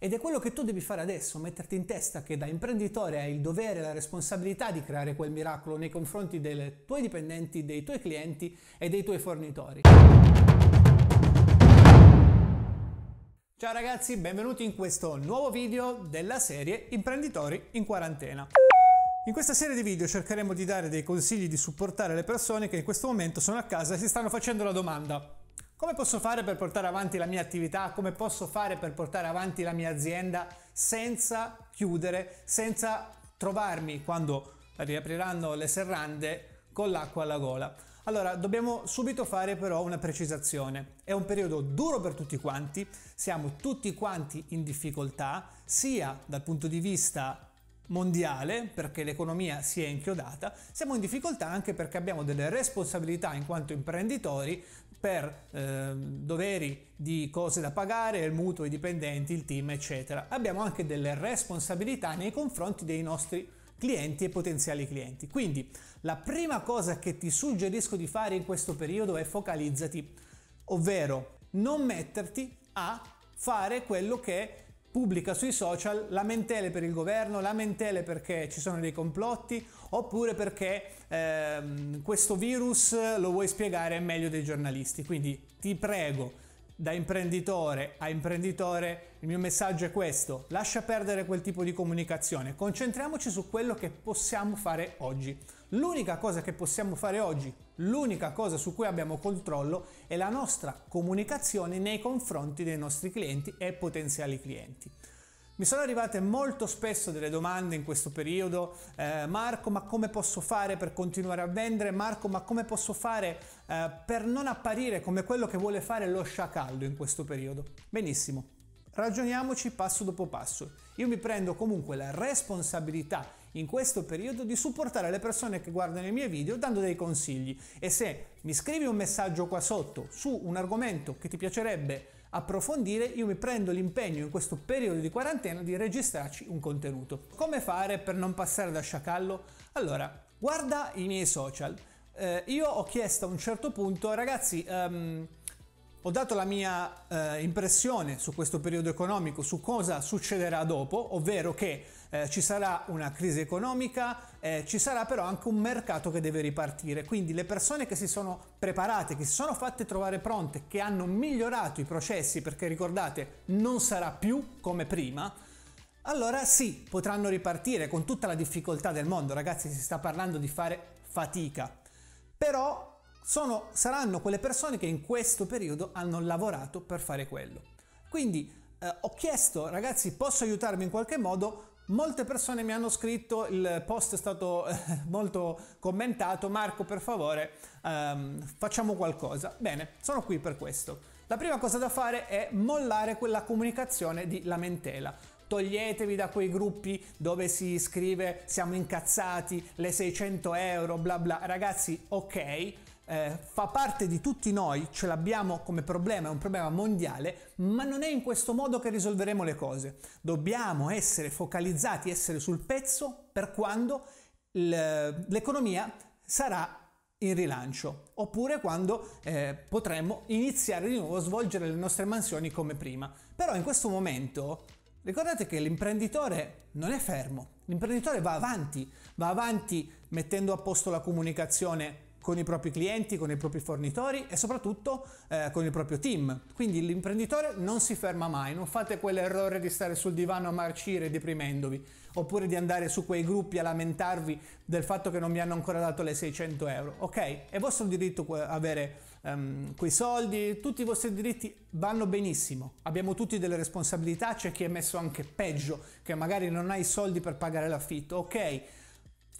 Ed è quello che tu devi fare adesso, metterti in testa che da imprenditore hai il dovere e la responsabilità di creare quel miracolo nei confronti dei tuoi dipendenti, dei tuoi clienti e dei tuoi fornitori. Ciao ragazzi, benvenuti in questo nuovo video della serie Imprenditori in quarantena. In questa serie di video cercheremo di dare dei consigli di supportare le persone che in questo momento sono a casa e si stanno facendo la domanda come posso fare per portare avanti la mia attività? Come posso fare per portare avanti la mia azienda senza chiudere, senza trovarmi quando riapriranno le serrande con l'acqua alla gola? Allora, dobbiamo subito fare però una precisazione. È un periodo duro per tutti quanti, siamo tutti quanti in difficoltà, sia dal punto di vista mondiale, perché l'economia si è inchiodata, siamo in difficoltà anche perché abbiamo delle responsabilità in quanto imprenditori per eh, doveri di cose da pagare, il mutuo, i dipendenti, il team, eccetera. Abbiamo anche delle responsabilità nei confronti dei nostri clienti e potenziali clienti. Quindi la prima cosa che ti suggerisco di fare in questo periodo è focalizzati, ovvero non metterti a fare quello che pubblica sui social lamentele per il governo, lamentele perché ci sono dei complotti oppure perché ehm, questo virus lo vuoi spiegare meglio dei giornalisti. Quindi ti prego, da imprenditore a imprenditore, il mio messaggio è questo, lascia perdere quel tipo di comunicazione, concentriamoci su quello che possiamo fare oggi. L'unica cosa che possiamo fare oggi L'unica cosa su cui abbiamo controllo è la nostra comunicazione nei confronti dei nostri clienti e potenziali clienti. Mi sono arrivate molto spesso delle domande in questo periodo, eh, Marco ma come posso fare per continuare a vendere? Marco ma come posso fare eh, per non apparire come quello che vuole fare lo sciacaldo in questo periodo? Benissimo, ragioniamoci passo dopo passo. Io mi prendo comunque la responsabilità in questo periodo di supportare le persone che guardano i miei video dando dei consigli e se mi scrivi un messaggio qua sotto su un argomento che ti piacerebbe approfondire, io mi prendo l'impegno in questo periodo di quarantena di registrarci un contenuto. Come fare per non passare da sciacallo? Allora, guarda i miei social. Eh, io ho chiesto a un certo punto, ragazzi, um, ho dato la mia eh, impressione su questo periodo economico, su cosa succederà dopo, ovvero che eh, ci sarà una crisi economica, eh, ci sarà però anche un mercato che deve ripartire, quindi le persone che si sono preparate, che si sono fatte trovare pronte, che hanno migliorato i processi, perché ricordate non sarà più come prima, allora sì, potranno ripartire con tutta la difficoltà del mondo, ragazzi si sta parlando di fare fatica, però sono, saranno quelle persone che in questo periodo hanno lavorato per fare quello. Quindi eh, ho chiesto, ragazzi, posso aiutarmi in qualche modo? Molte persone mi hanno scritto, il post è stato eh, molto commentato, Marco per favore um, facciamo qualcosa. Bene, sono qui per questo. La prima cosa da fare è mollare quella comunicazione di lamentela. Toglietevi da quei gruppi dove si scrive siamo incazzati, le 600 euro, bla bla. Ragazzi, ok, eh, fa parte di tutti noi, ce l'abbiamo come problema, è un problema mondiale, ma non è in questo modo che risolveremo le cose. Dobbiamo essere focalizzati, essere sul pezzo per quando l'economia sarà in rilancio, oppure quando eh, potremo iniziare di nuovo a svolgere le nostre mansioni come prima. Però in questo momento Ricordate che l'imprenditore non è fermo, l'imprenditore va avanti, va avanti mettendo a posto la comunicazione con i propri clienti, con i propri fornitori e soprattutto eh, con il proprio team. Quindi l'imprenditore non si ferma mai, non fate quell'errore di stare sul divano a marcire deprimendovi, oppure di andare su quei gruppi a lamentarvi del fatto che non mi hanno ancora dato le 600 euro. Ok, è vostro diritto avere um, quei soldi, tutti i vostri diritti vanno benissimo, abbiamo tutti delle responsabilità, c'è chi è messo anche peggio, che magari non ha i soldi per pagare l'affitto, ok?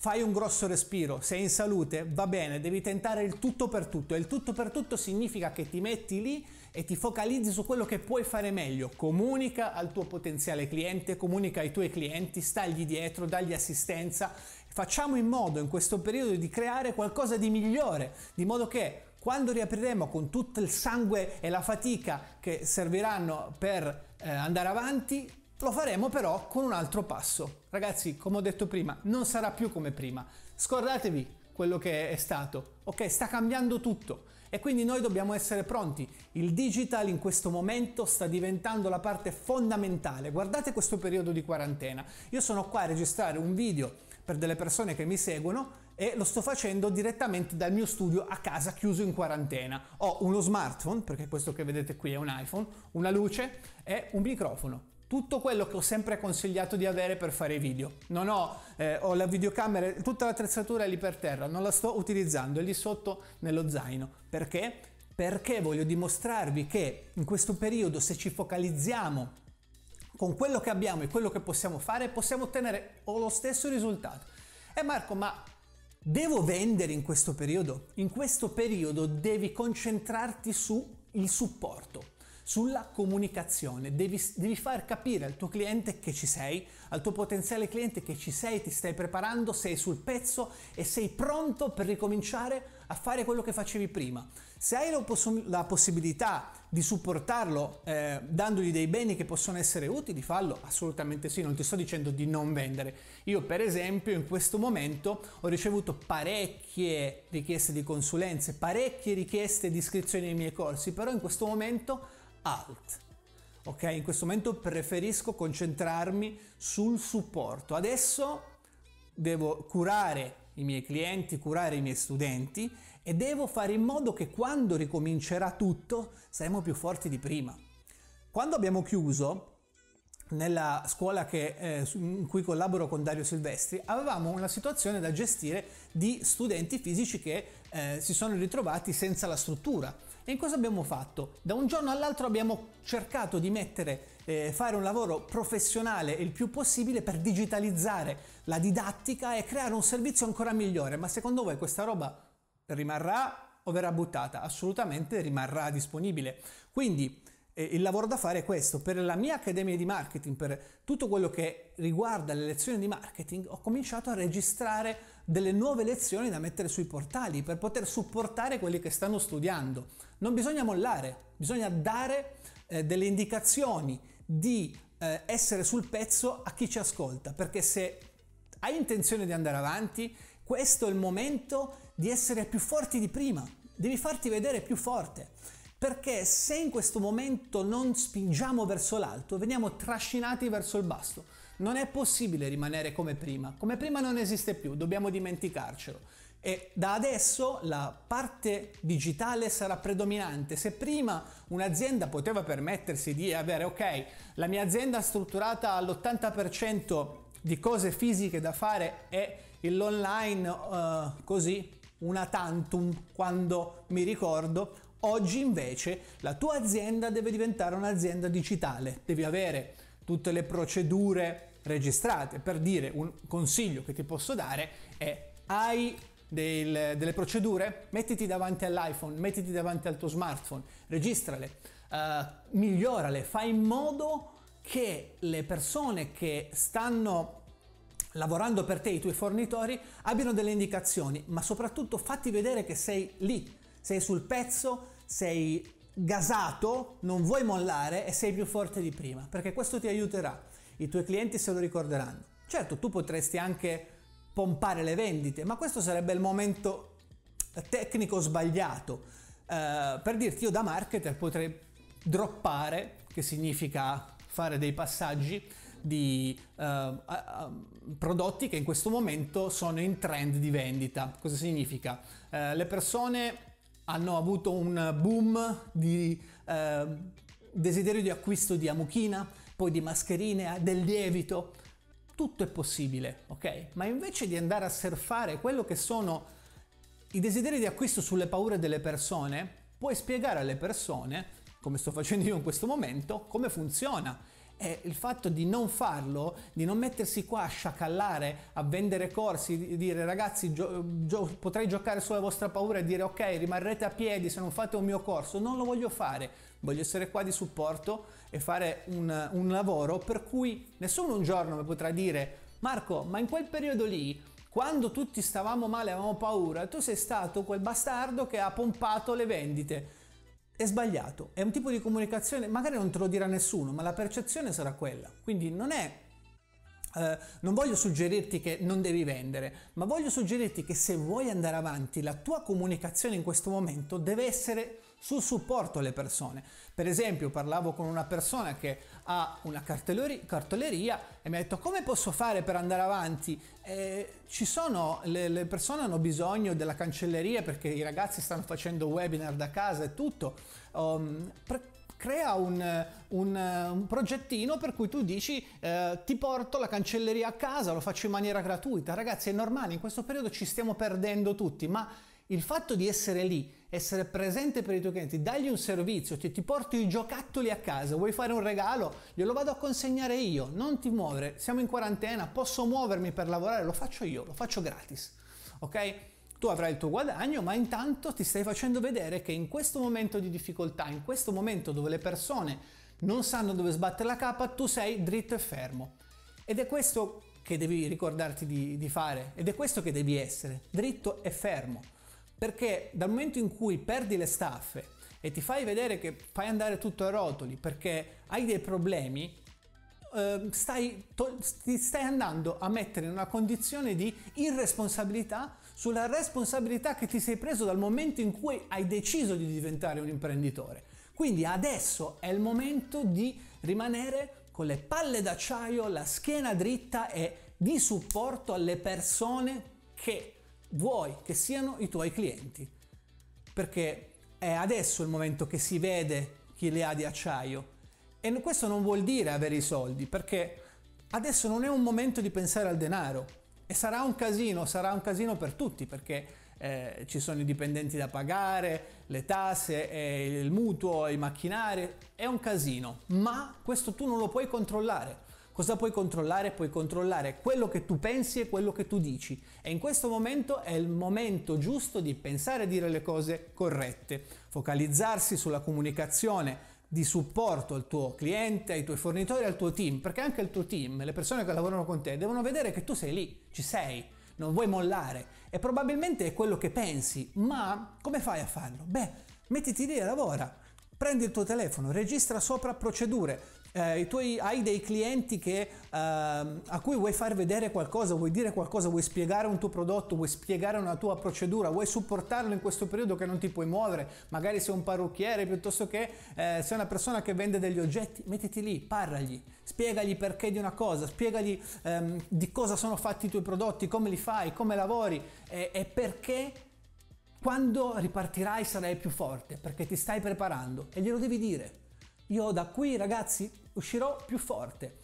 Fai un grosso respiro, sei in salute, va bene, devi tentare il tutto per tutto e il tutto per tutto significa che ti metti lì e ti focalizzi su quello che puoi fare meglio. Comunica al tuo potenziale cliente, comunica ai tuoi clienti, stagli dietro, dagli assistenza. Facciamo in modo in questo periodo di creare qualcosa di migliore, di modo che quando riapriremo con tutto il sangue e la fatica che serviranno per eh, andare avanti, lo faremo però con un altro passo. Ragazzi, come ho detto prima, non sarà più come prima. Scordatevi quello che è stato. Ok, sta cambiando tutto e quindi noi dobbiamo essere pronti. Il digital in questo momento sta diventando la parte fondamentale. Guardate questo periodo di quarantena. Io sono qua a registrare un video per delle persone che mi seguono e lo sto facendo direttamente dal mio studio a casa chiuso in quarantena. Ho uno smartphone, perché questo che vedete qui è un iPhone, una luce e un microfono tutto quello che ho sempre consigliato di avere per fare video. Non ho, eh, ho la videocamera, tutta l'attrezzatura è lì per terra, non la sto utilizzando, è lì sotto nello zaino. Perché? Perché voglio dimostrarvi che in questo periodo se ci focalizziamo con quello che abbiamo e quello che possiamo fare, possiamo ottenere lo stesso risultato. E Marco, ma devo vendere in questo periodo? In questo periodo devi concentrarti sul supporto sulla comunicazione. Devi, devi far capire al tuo cliente che ci sei, al tuo potenziale cliente che ci sei, ti stai preparando, sei sul pezzo e sei pronto per ricominciare a fare quello che facevi prima. Se hai la, poss- la possibilità di supportarlo eh, dandogli dei beni che possono essere utili, fallo assolutamente sì, non ti sto dicendo di non vendere. Io per esempio in questo momento ho ricevuto parecchie richieste di consulenze, parecchie richieste di iscrizioni ai miei corsi, però in questo momento Alt. Ok, in questo momento preferisco concentrarmi sul supporto. Adesso devo curare i miei clienti, curare i miei studenti e devo fare in modo che quando ricomincerà tutto saremo più forti di prima. Quando abbiamo chiuso, nella scuola che, eh, in cui collaboro con Dario Silvestri, avevamo una situazione da gestire di studenti fisici che eh, si sono ritrovati senza la struttura e cosa abbiamo fatto? Da un giorno all'altro abbiamo cercato di mettere, eh, fare un lavoro professionale il più possibile per digitalizzare la didattica e creare un servizio ancora migliore. Ma secondo voi questa roba rimarrà o verrà buttata? Assolutamente rimarrà disponibile. Quindi eh, il lavoro da fare è questo. Per la mia accademia di marketing, per tutto quello che riguarda le lezioni di marketing, ho cominciato a registrare delle nuove lezioni da mettere sui portali per poter supportare quelli che stanno studiando. Non bisogna mollare, bisogna dare eh, delle indicazioni di eh, essere sul pezzo a chi ci ascolta, perché se hai intenzione di andare avanti, questo è il momento di essere più forti di prima, devi farti vedere più forte. Perché se in questo momento non spingiamo verso l'alto, veniamo trascinati verso il basso. Non è possibile rimanere come prima, come prima non esiste più, dobbiamo dimenticarcelo. E da adesso la parte digitale sarà predominante. Se prima un'azienda poteva permettersi di avere, ok, la mia azienda strutturata all'80% di cose fisiche da fare e l'online uh, così una tantum quando mi ricordo, oggi invece la tua azienda deve diventare un'azienda digitale, devi avere tutte le procedure registrate. Per dire un consiglio che ti posso dare è hai del, delle procedure, mettiti davanti all'iPhone, mettiti davanti al tuo smartphone, registrale, uh, migliorale, fai in modo che le persone che stanno lavorando per te, i tuoi fornitori, abbiano delle indicazioni, ma soprattutto fatti vedere che sei lì, sei sul pezzo, sei gasato, non vuoi mollare e sei più forte di prima, perché questo ti aiuterà i tuoi clienti se lo ricorderanno. Certo, tu potresti anche pompare le vendite, ma questo sarebbe il momento tecnico sbagliato. Eh, per dirti, io da marketer potrei droppare, che significa fare dei passaggi di uh, prodotti che in questo momento sono in trend di vendita. Cosa significa? Uh, le persone hanno avuto un boom di eh, desiderio di acquisto di Amukina, poi di mascherine, eh, del lievito, tutto è possibile, ok? Ma invece di andare a surfare quello che sono i desideri di acquisto sulle paure delle persone, puoi spiegare alle persone, come sto facendo io in questo momento, come funziona e il fatto di non farlo, di non mettersi qua a sciacallare, a vendere corsi, di dire ragazzi gio- gio- potrei giocare sulla vostra paura e dire ok rimarrete a piedi se non fate un mio corso, non lo voglio fare, voglio essere qua di supporto e fare un, un lavoro per cui nessuno un giorno mi potrà dire Marco ma in quel periodo lì quando tutti stavamo male, avevamo paura, tu sei stato quel bastardo che ha pompato le vendite. È sbagliato, è un tipo di comunicazione, magari non te lo dirà nessuno, ma la percezione sarà quella. Quindi non è Uh, non voglio suggerirti che non devi vendere, ma voglio suggerirti che se vuoi andare avanti, la tua comunicazione in questo momento deve essere sul supporto alle persone. Per esempio, parlavo con una persona che ha una cartoleria e mi ha detto come posso fare per andare avanti? Eh, ci sono, le, le persone hanno bisogno della cancelleria perché i ragazzi stanno facendo webinar da casa e tutto. Um, ehm, per, crea un, un, un, progettino per cui tu dici eh, ti porto la cancelleria a casa, lo faccio in maniera gratuita. Ragazzi, è normale, in questo periodo ci stiamo perdendo tutti, ma il fatto di essere lì essere presente per i tuoi clienti, dagli un servizio, ti, ti porti i giocattoli a casa, vuoi fare un regalo, glielo vado a consegnare io, non ti muovere, siamo in quarantena, posso muovermi per lavorare, lo faccio io, lo faccio gratis, ok? Tu avrai il tuo guadagno, ma intanto ti stai facendo vedere che in questo momento di difficoltà, in questo momento dove le persone non sanno dove sbattere la capa, tu sei dritto e fermo. Ed è questo che devi ricordarti di, di fare, ed è questo che devi essere, dritto e fermo. Perché dal momento in cui perdi le staffe e ti fai vedere che fai andare tutto a rotoli perché hai dei problemi, eh, stai, to- stai andando a mettere in una condizione di irresponsabilità sulla responsabilità che ti sei preso dal momento in cui hai deciso di diventare un imprenditore. Quindi adesso è il momento di rimanere con le palle d'acciaio, la schiena dritta e di supporto alle persone che vuoi che siano i tuoi clienti, perché è adesso il momento che si vede chi le ha di acciaio e questo non vuol dire avere i soldi, perché adesso non è un momento di pensare al denaro e sarà un casino, sarà un casino per tutti perché eh, ci sono i dipendenti da pagare, le tasse, eh, il mutuo, i macchinari, è un casino, ma questo tu non lo puoi controllare. Cosa puoi controllare? Puoi controllare quello che tu pensi e quello che tu dici. E in questo momento è il momento giusto di pensare e dire le cose corrette, focalizzarsi sulla comunicazione di supporto al tuo cliente, ai tuoi fornitori, al tuo team, perché anche il tuo team, le persone che lavorano con te, devono vedere che tu sei lì, ci sei, non vuoi mollare e probabilmente è quello che pensi, ma come fai a farlo? Beh, mettiti lì e lavora. Prendi il tuo telefono, registra sopra procedure, eh, tuoi, hai dei clienti che, eh, a cui vuoi far vedere qualcosa, vuoi dire qualcosa, vuoi spiegare un tuo prodotto, vuoi spiegare una tua procedura, vuoi supportarlo in questo periodo che non ti puoi muovere, magari sei un parrucchiere piuttosto che eh, sei una persona che vende degli oggetti, mettiti lì, parlagli, spiegagli perché di una cosa, spiegagli ehm, di cosa sono fatti i tuoi prodotti, come li fai, come lavori e, e perché quando ripartirai sarai più forte perché ti stai preparando e glielo devi dire. Io da qui ragazzi uscirò più forte.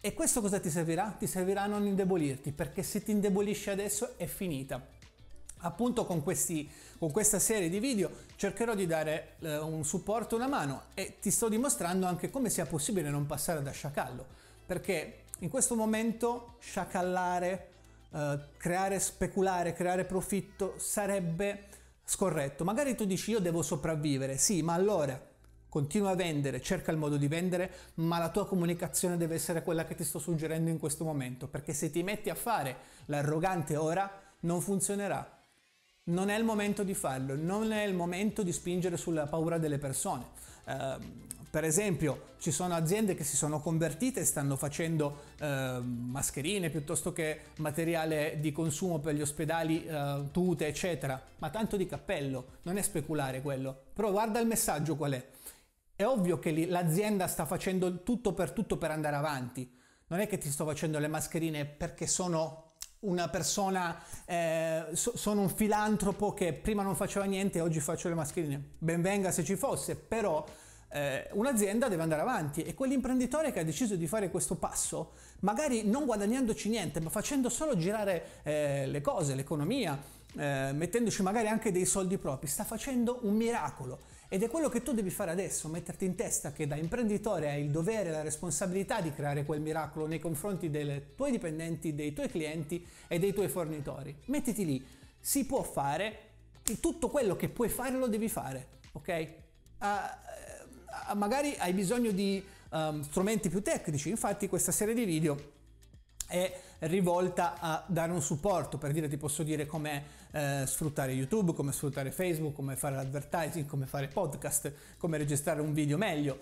E questo cosa ti servirà? Ti servirà a non indebolirti, perché se ti indebolisci adesso è finita. Appunto con, questi, con questa serie di video cercherò di dare eh, un supporto, una mano e ti sto dimostrando anche come sia possibile non passare da sciacallo, perché in questo momento sciacallare, eh, creare speculare, creare profitto sarebbe scorretto. Magari tu dici io devo sopravvivere, sì, ma allora Continua a vendere, cerca il modo di vendere, ma la tua comunicazione deve essere quella che ti sto suggerendo in questo momento, perché se ti metti a fare l'arrogante ora non funzionerà. Non è il momento di farlo, non è il momento di spingere sulla paura delle persone. Eh, per esempio, ci sono aziende che si sono convertite e stanno facendo eh, mascherine piuttosto che materiale di consumo per gli ospedali, eh, tute, eccetera. Ma tanto di cappello, non è speculare quello. Però guarda il messaggio qual è. È ovvio che l'azienda sta facendo tutto per tutto per andare avanti. Non è che ti sto facendo le mascherine perché sono una persona, eh, so, sono un filantropo che prima non faceva niente e oggi faccio le mascherine. Benvenga se ci fosse, però eh, un'azienda deve andare avanti e quell'imprenditore che ha deciso di fare questo passo, magari non guadagnandoci niente, ma facendo solo girare eh, le cose, l'economia, eh, mettendoci magari anche dei soldi propri, sta facendo un miracolo. Ed è quello che tu devi fare adesso, metterti in testa che da imprenditore hai il dovere e la responsabilità di creare quel miracolo nei confronti dei tuoi dipendenti, dei tuoi clienti e dei tuoi fornitori. Mettiti lì, si può fare, e tutto quello che puoi fare lo devi fare, ok? Uh, magari hai bisogno di um, strumenti più tecnici, infatti questa serie di video è rivolta a dare un supporto per dire ti posso dire come eh, sfruttare YouTube, come sfruttare Facebook, come fare l'advertising, come fare podcast, come registrare un video meglio.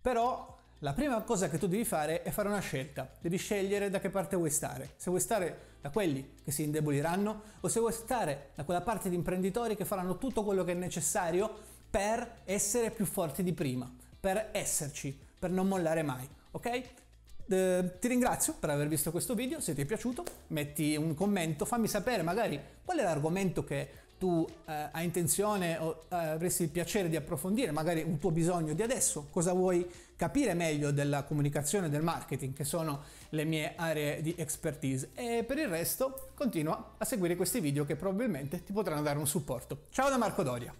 Però la prima cosa che tu devi fare è fare una scelta, devi scegliere da che parte vuoi stare, se vuoi stare da quelli che si indeboliranno o se vuoi stare da quella parte di imprenditori che faranno tutto quello che è necessario per essere più forti di prima, per esserci, per non mollare mai, ok? eh, ti ringrazio per aver visto questo video, se ti è piaciuto metti un commento, fammi sapere magari qual è l'argomento che tu eh, hai intenzione o eh, avresti il piacere di approfondire, magari un tuo bisogno di adesso, cosa vuoi capire meglio della comunicazione e del marketing, che sono le mie aree di expertise. E per il resto continua a seguire questi video che probabilmente ti potranno dare un supporto. Ciao da Marco Doria!